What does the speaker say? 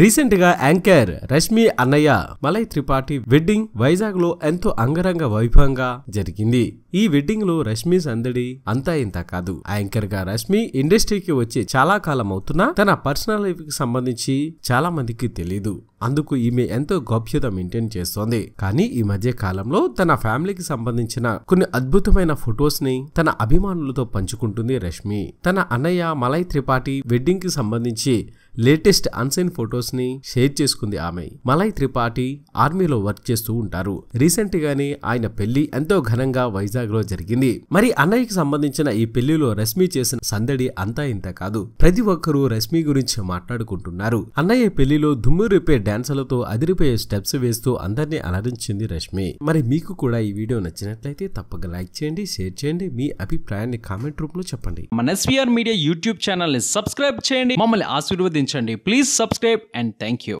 రీసెంట్గా యాంకర్ రష్మి అన్నయ్య Malay Tripathi wedding Vizag లో ఎంతో అంగరంగ వైభవంగా జరిగింది ఈ వెడ్డింగ్ లో రష్మి సందడి అంతా ఇంత కాదు యాంకర్ గా రష్మి ఇండస్ట్రీకి వచ్చి చాలా కాలం అవుతున్నా తన పర్సనల్ లైఫ్ కి సంబంధించి చాలా మందికి తెలియదు అందుకు ఈమె ఎంతో గోప్యత మెయింటైన్ చేస్తోంది కానీ ఈ మధ్య కాలంలో తన ఫ్యామిలీకి సంబంధించిన కొన్ని అద్భుతమైన ఫొటోస్ ని తన అభిమానులతో పంచుకుంటుంది రష్మి తన అన్నయ్య మలయ్ త్రిపాఠి వెడ్డింగ్ కి సంబంధించి లేటెస్ట్ అన్సైన్ ఫొటోస్ ని షేర్ చేసుకుంది ఆమె మలయ్ త్రిపాఠి ఆర్మీలో వర్క్ చేస్తూ ఉంటారు రీసెంట్ గానే ఆయన పెళ్లి ఎంతో ఘనంగా వైజాగ్ లో జరిగింది మరి అన్నయ్యకి సంబంధించిన ఈ పెళ్లిలో రష్మి చేసిన సందడి అంతా ఇంత కాదు ప్రతి ఒక్కరూ రష్మి గురించి మాట్లాడుకుంటున్నారు అన్నయ్య పెళ్లిలో దుమ్ము రేపే డాన్సర్లతో అదిరిపోయే స్టెప్స్ వేస్తూ అందరినీ అలరించింది రష్మి మరి మీకు కూడా ఈ వీడియో నచ్చినట్లయితే తప్పక లైక్ చేయండి షేర్ చేయండి మీ అభిప్రాయాన్ని కామెంట్ రూపంలో చెప్పండి మన ఎస్వీఆర్ మీడియా యూట్యూబ్ ఛానల్ని సబ్స్క్రైబ్ చేయండి మమ్మల్ని ఆశీర్వదించండి please subscribe and thank you